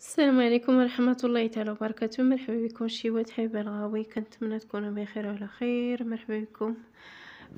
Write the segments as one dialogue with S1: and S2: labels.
S1: السلام عليكم ورحمة الله تعالى وبركاته مرحبا بكم شيوات حبيب الغاوي كنتمنى تكونوا بخير وعلى خير مرحبا بكم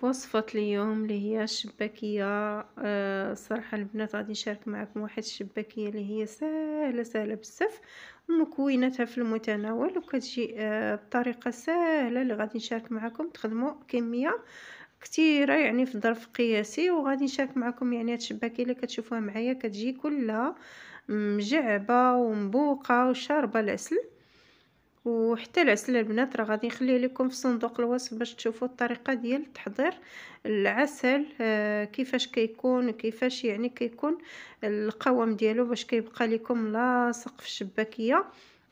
S1: في وصفة اليوم اللي هي الشباكية آه، صراحة البنات غادي نشارك معكم واحد الشباكية اللي هي سهلة سهلة بزاف مكوناتها في المتناول وكتجي آه، بطريقة سهلة اللي غادي نشارك معكم تخدموا كمية كثيره يعني في ظرف قياسي وغادي نشارك معكم يعني هاد الشباكيه اللي كتشوفوها معايا كتجي كلها مجعبة ومبوقة وشاربة العسل وحتى العسل البنات راه غادي نخليه لكم في صندوق الوصف باش تشوفوا الطريقه ديال تحضير العسل آه، كيفاش كيكون كيفاش يعني كيكون القوام ديالو باش كيبقى لكم لاصق في الشباكيه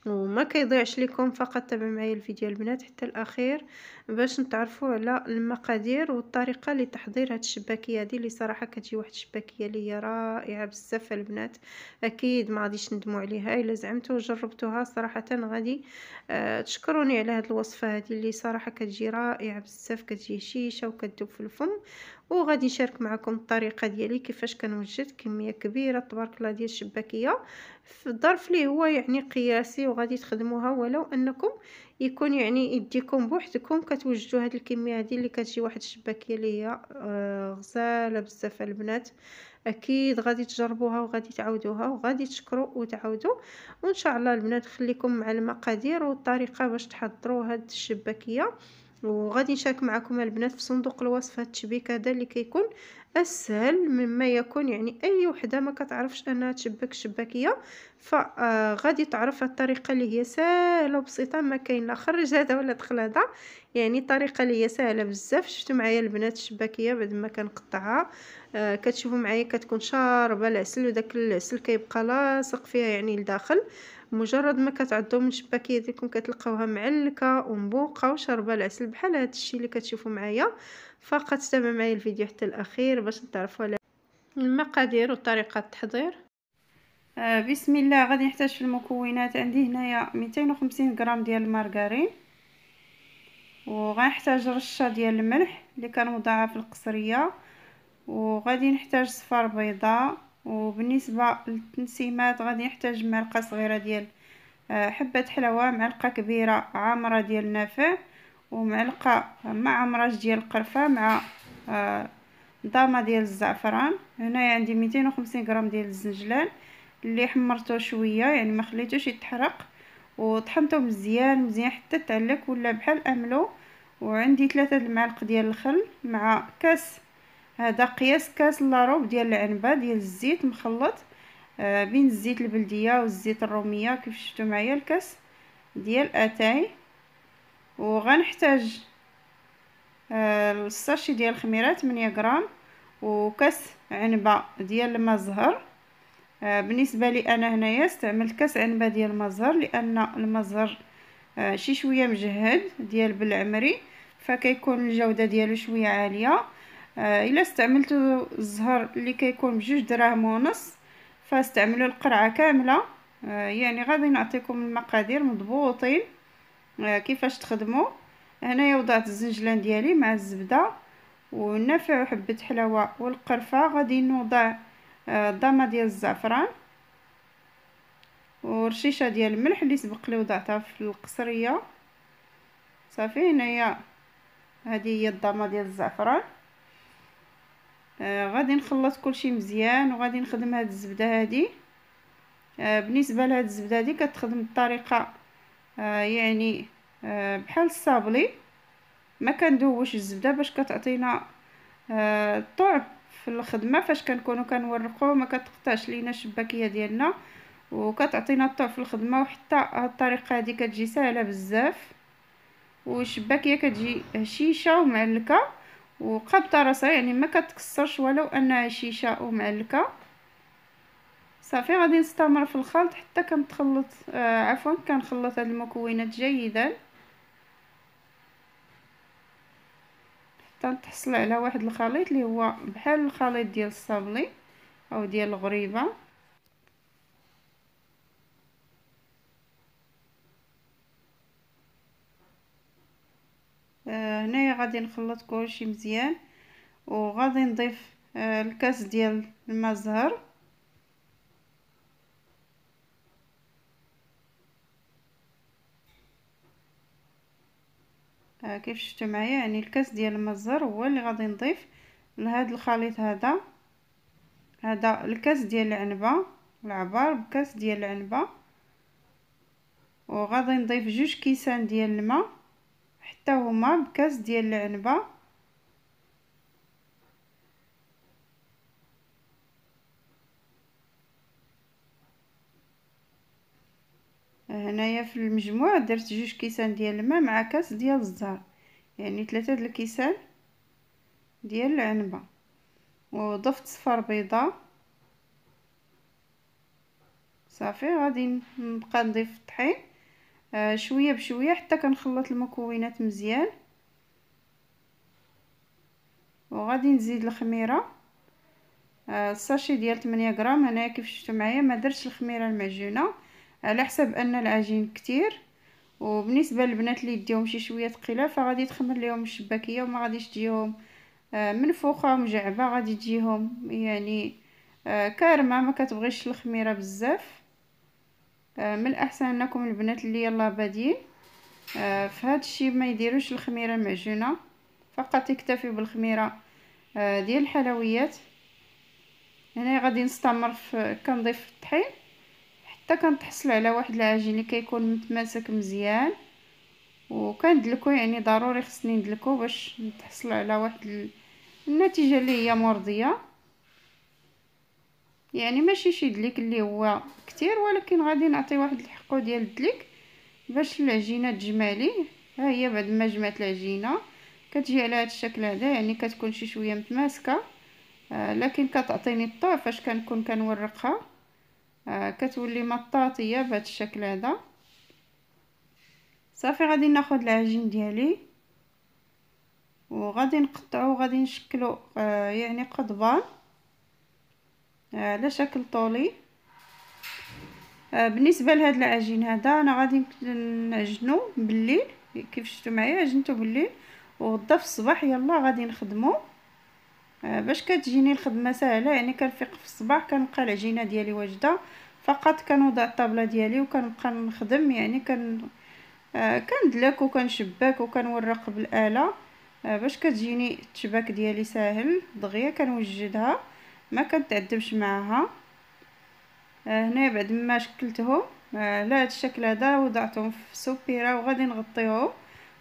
S1: وما كيضيعش لكم فقط تابعوا معايا الفيديو البنات حتى الاخير باش نتعرفوا على المقادير والطريقه لتحضير هاد الشباكيه هذه اللي صراحه كتجي واحد الشباكيه اللي رائعه بزاف البنات اكيد ما غاديش ندموا عليها الا زعمتوا وجربتوها صراحه غادي آه تشكروني على هاد الوصفه هذه اللي صراحه كتجي رائعه بزاف كتجي هشيشه وكتذوب في الفم وغادي نشارك معكم الطريقه ديالي كيفاش كنوجد كميه كبيره تبارك الله ديال الشباكيه في الظرف اللي هو يعني قياسي وغادي تخدموها ولو انكم يكون يعني يديكم بوحدكم كتوجدوا هذه الكميه هذه اللي كتجي واحد الشباكيه اللي هي آه، غزاله بزاف البنات اكيد غادي تجربوها وغادي تعاودوها وغادي تشكروا وتعودوا وان شاء الله البنات خليكم مع المقادير والطريقه باش تحضروا هذه الشباكيه وغادي نشارك معكم البنات في صندوق الوصف هاد التشبيك هذا اللي كيكون اسهل مما يكون يعني اي وحده ما كتعرفش انها تشبك شباكيه فغادي تعرف الطريقه اللي هي سهله وبسيطه ما كاين لا خرج هذا ولا دخل هذا يعني الطريقه اللي هي سهله بزاف شفتوا معايا البنات الشباكيه بعد ما كنقطعها آه كتشوفوا معايا كتكون شاربه العسل وداك العسل كيبقى لاصق فيها يعني لداخل مجرد ما كتعضوا من الشباكيه ديالكم كتلقاوها معلكه ومبوقه وشاربه العسل بحال هذا الشيء اللي كتشوفوا معايا فقط تابعوا معايا الفيديو حتى الاخير باش نتعرفوا على المقادير وطريقه التحضير آه بسم الله غادي نحتاج في المكونات عندي هنايا 250 غرام ديال المارغرين وغنحتاج رشه ديال الملح اللي كنوضعها في القصريه وغادي نحتاج صفار بيضاء وبالنسبه للتنسيمات غادي نحتاج معلقه صغيره ديال آه، حبه حلوه معلقه كبيره عامره ديال النافع ومعلقه مع عمراج آه، ديال القرفه مع ضامه ديال الزعفران هنايا عندي 250 غرام ديال الزنجلان اللي حمرته شويه يعني ما خليتوش يتحرق وطحنته مزيان مزيان حتى تعلك ولا بحال املو وعندي ثلاثة المعالق ديال الخل مع كاس هذا قياس كاس لاروب ديال العنبه ديال الزيت مخلط آه، بين الزيت البلديه والزيت الروميه كيف شفتوا معايا الكاس ديال اتاي وغنحتاج آه، الساشي ديال الخميره 8 غرام وكاس عنبه ديال الماء زهر آه، بالنسبه لي انا هنايا استعملت كاس عنبه ديال المزهر لان المزهر آه، شي شويه مجهد ديال بالعمري فكيكون الجوده ديالو شويه عاليه آه، الا استعملتو الزهر اللي كيكون بجوج دراهم ونص فاستعملوا القرعه كامله يعني غادي نعطيكم المقادير مضبوطين كيفاش تخدموا هنايا وضعت الزنجلان ديالي مع الزبده والنافع وحبه حلاوه والقرفه غادي نوضع ضامه ديال الزعفران ورشيشه ديال الملح اللي سبق لي وضعتها في القصريه صافي هنايا هذه هي الضامه ديال الزعفران آه غادي نخلط كلشي مزيان وغادي نخدم هاد الزبده هادي آه بالنسبه لهاد الزبده هادي كتخدم بطريقه آه يعني آه بحال الصابلي ما كندوش الزبده باش كتعطينا آه الطعم في الخدمه فاش كنكونوا كنورقوا ما كتقطعش لينا الشباكيه ديالنا وكتعطينا الطوع في الخدمه وحتى الطريقه هذه كتجي سهله بزاف والشباكيه كتجي هشيشه ومعلكه وقابطه راسها يعني ما كتكسرش ولو انها هشيشه ومعلكه صافي غادي نستمر في الخلط حتى كنتخلط آه عفوا كنخلط هاد المكونات جيدا حتى تحصل على واحد الخليط اللي هو بحال الخليط ديال الصابلي او ديال الغريبه آه هنايا غادي نخلط كلشي مزيان وغادي نضيف آه الكاس ديال الماء الزهر آه، كيف شفتوا معايا يعني الكاس ديال الزر هو اللي غادي نضيف لهاد الخليط هذا هذا الكاس ديال العنبه العبار بكاس ديال العنبه وغادي نضيف جوج كيسان ديال الماء حتى هما بكاس ديال العنبه هنايا في المجموع درت جوج كيسان ديال الماء مع كاس ديال الزهر يعني ثلاثة ديال الكيسان ديال العنبه وضفت صفار بيضه صافي غادي نبقى نضيف الطحين آه شويه بشويه حتى كنخلط المكونات مزيان وغادي نزيد الخميره آه الساشي ديال 8 غرام هنايا كيف شفتوا معايا ما درتش الخميره المعجونه على حسب ان العجين كتير وبالنسبه للبنات اللي يديهم شي شويه ثقيله فغادي تخمر ليهم الشباكيه وما غاديش تجيهم آه، منفوخه ومجعبه غادي تجيهم يعني آه، كارمه ما كتبغيش الخميره بزاف آه، من الاحسن انكم البنات اللي يلا بادين في الشيء ما يديروش الخميره المعجونه فقط يكتفي بالخميره ديال الحلويات هنا غادي نستمر في كنضيف الطحين حتى كنتحصلوا على واحد العجين اللي كيكون متماسك مزيان وكندلكو يعني ضروري خصني ندلكو باش نتحصلوا على واحد النتيجه اللي هي مرضيه يعني ماشي شي دليك اللي هو كتير ولكن غادي نعطي واحد الحقو ديال الدليك باش العجينه تجمع ليه ها هي بعد ما جمعت العجينه كتجي على هذا الشكل هذا يعني كتكون شي شويه متماسكه آه لكن كتعطيني الطوع فاش كنكون كنورقها آه، كتولي مطاطيه بهذا الشكل هذا صافي غادي ناخذ العجين ديالي وغادي نقطعو غادي نشكلو آه يعني قضبان آه، على آه شكل طولي آه بالنسبه لهذا العجين هذا انا غادي نعجنو بالليل كيف شفتوا معايا عجنته بالليل وغدا في الصباح يلا غادي نخدمو آه، باش كتجيني الخدمه سهله يعني كنفيق في الصباح كنلقى العجينه ديالي واجده فقط كنوضع الطابله ديالي وكنبقى نخدم يعني كن آه، كندلك وكنشبك وكنورق بالاله آه، باش كتجيني التشباك ديالي ساهل دغيا كنوجدها ما كنتعذبش معاها هنا بعد ما شكلتهم على هذا الشكل هذا وضعتهم في السوبيره وغادي نغطيهم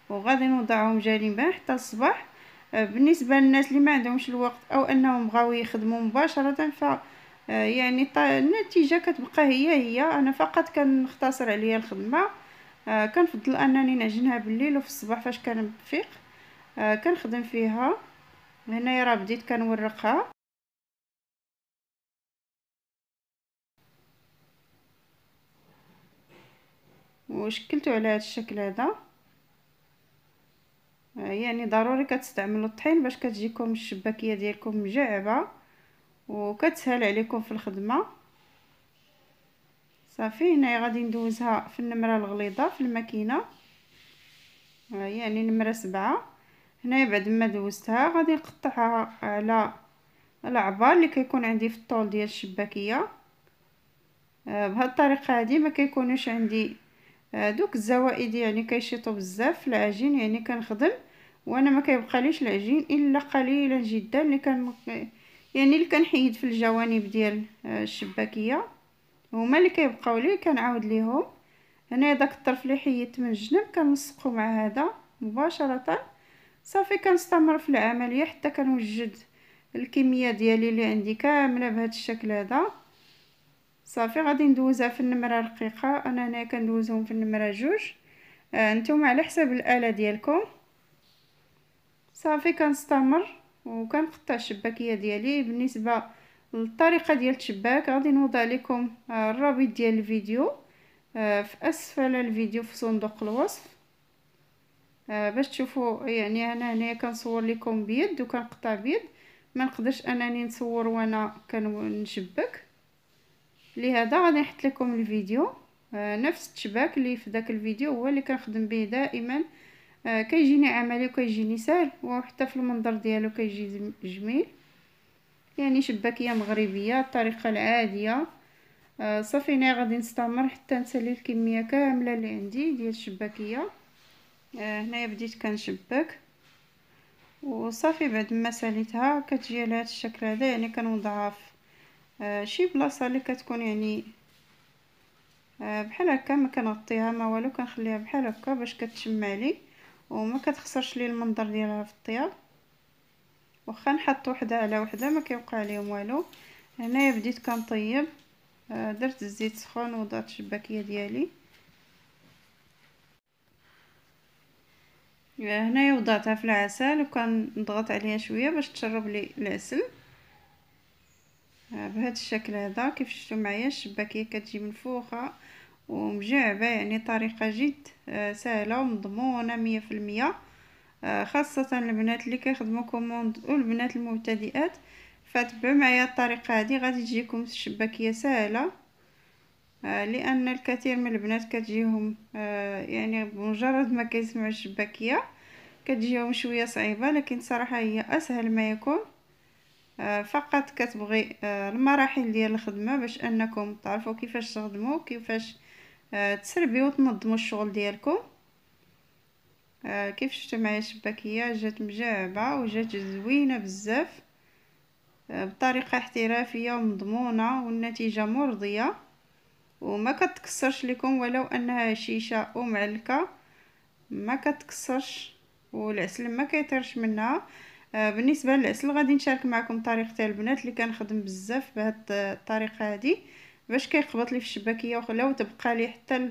S1: وغادي نوضعهم جانبا حتى الصباح بالنسبه للناس اللي ما عندهمش الوقت او انهم بغاو يخدموا مباشره ف آه، يعني النتيجه كتبقى هي هي انا فقط كنختصر عليا الخدمه آه، كنفضل انني نعجنها بالليل وفي الصباح فاش كنفيق آه، كنخدم فيها هنايا راه بديت كنورقها وشكلته على هذا الشكل هذا يعني ضروري كتستعملوا الطحين باش كتجيكم الشباكيه ديالكم مجعبه وكتسهل عليكم في الخدمه صافي هنا غادي ندوزها في النمره الغليظه في الماكينه آه، يعني نمره سبعة هنا بعد ما دوزتها غادي نقطعها على العبار اللي كيكون عندي في الطول ديال الشباكيه آه، بهاد الطريقه هادي ما كيكونوش عندي آه، دوك الزوائد يعني كيشيطوا بزاف في العجين يعني كنخدم وانا ما كيبقاليش العجين الا قليلا جدا اللي كان يعني اللي كنحيد في الجوانب ديال الشباكيه هما اللي كيبقاو لي كنعاود ليهم هنا داك الطرف اللي حيدت من الجنب كنلصقو مع هذا مباشره صافي كنستمر في العمليه حتى كنوجد الكميه ديالي اللي عندي كامله بهذا الشكل هذا صافي غادي ندوزها في النمره رقيقه انا هنا كندوزهم في النمره جوج آه نتوما على حسب الاله ديالكم صافي كنستمر وكنقطع الشباكيه ديالي بالنسبه للطريقه ديال الشباك غادي نوضع لكم آه، الرابط ديال الفيديو آه، في اسفل الفيديو في صندوق الوصف آه، باش تشوفوا يعني انا هنايا كنصور لكم بيد وكنقطع بيد ما نقدرش انني نصور وانا كنشبك لهذا غادي نحط لكم الفيديو نفس الشباك اللي في ذاك الفيديو هو اللي كنخدم به دائما آه، كيجيني عملي وكيجيني سهل وحتى في المنظر ديالو كيجي جميل يعني شباكيه مغربيه الطريقه العاديه آه، صافي انا غادي نستمر حتى نسالي الكميه كامله اللي عندي ديال الشباكيه آه، هنايا بديت كنشبك وصافي بعد ما ساليتها كتجي على هذا الشكل هذا يعني كنوضعها في شي بلاصه اللي كتكون يعني بحال هكا ما كنغطيها ما والو كنخليها بحال هكا باش كتشم لي وما كتخسرش لي المنظر ديالها في الطياب واخا نحط وحده على وحده ما كيوقع ليهم والو هنايا بديت كنطيب آه، درت الزيت سخون وضعت الشباكيه ديالي آه، هنايا وضعتها في العسل وكنضغط عليها شويه باش تشرب لي العسل آه، بهذا الشكل هذا كيف شفتوا معايا الشباكيه كتجي منفوخه ومجعبة يعني طريقة جد آه، سهلة ومضمونة مية في المية آه، خاصة البنات اللي كيخدمو كوموند والبنات المبتدئات فتبعو معايا الطريقة هذه غادي تجيكم الشباكية سهلة آه، لأن الكثير من البنات كتجيهم يعني بمجرد ما كيسمعو الشباكية كتجيهم شوية صعيبة لكن صراحة هي أسهل ما يكون فقط كتبغي المراحل ديال الخدمة باش أنكم تعرفوا كيفاش تخدمو كيفاش آه، تسربيو وتنظموا الشغل ديالكم كيف شفتوا معايا الشباكيه جات مجعبه وجات زوينه بزاف آه، بطريقه احترافيه ومضمونه والنتيجه مرضيه وما كتكسرش لكم ولو انها شيشه ومعلكه ما كتكسرش والعسل ما كيطيرش منها آه، بالنسبه للعسل غادي نشارك معكم طريقتي البنات اللي كنخدم بزاف بهاد الطريقه هذه باش كيخبط لي في الشباكيه وخلاو تبقى لي حتى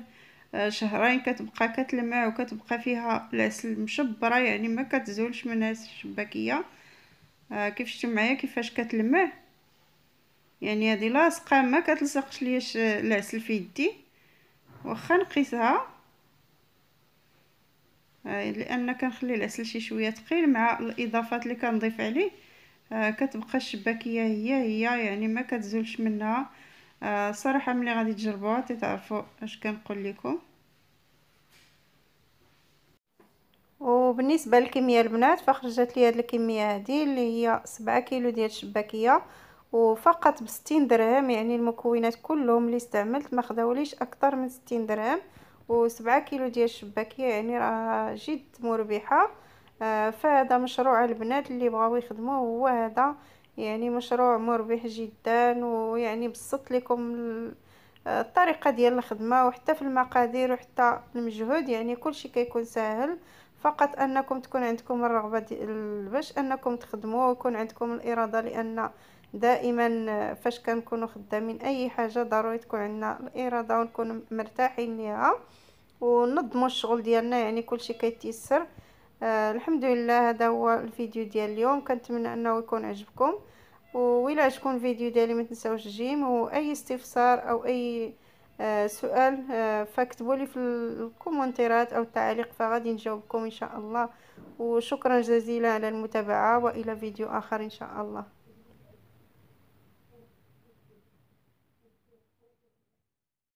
S1: آه، شهرين كتبقى كتلمع وكتبقى فيها العسل مشبره يعني ما كتزولش منها الشباكيه آه كيف شفتوا معايا كيفاش كتلمع يعني هذه لاصقه ما كتلصقش ليش العسل في يدي واخا نقيسها آه لان كنخلي العسل شي شويه ثقيل مع الاضافات اللي كنضيف عليه آه كتبقى الشباكيه هي هي يعني ما كتزولش منها آه، صراحة ملي غادي تجربوها تتعرفوا اش كنقول لكم وبالنسبه للكميه البنات فخرجت لي هاد الكميه هادي اللي هي سبعة كيلو ديال الشباكيه وفقط بستين درهم يعني المكونات كلهم اللي استعملت ما خداوليش اكثر من ستين درهم وسبعة كيلو ديال الشباكيه يعني راه جد مربحه آه، فهذا مشروع البنات اللي بغاو يخدموه هو هذا يعني مشروع مربح جدا ويعني بسط لكم الطريقه ديال الخدمه وحتى في المقادير وحتى المجهود يعني كلشي كيكون ساهل فقط انكم تكون عندكم الرغبه باش انكم تخدموا ويكون عندكم الاراده لان دائما فاش كنكونوا خدامين اي حاجه ضروري تكون عندنا الاراده ونكون مرتاحين ليها ونظموا الشغل ديالنا يعني كلشي كيتيسر آه الحمد لله هذا هو الفيديو ديال اليوم كنتمنى انه يكون عجبكم وإلا عجبكم الفيديو ديالي ما تنساوش جيم واي استفسار او اي آه سؤال آه فاكتبوا لي في الكومنتات او التعليق فغادي نجاوبكم ان شاء الله وشكرا جزيلا على المتابعه والى فيديو اخر ان شاء الله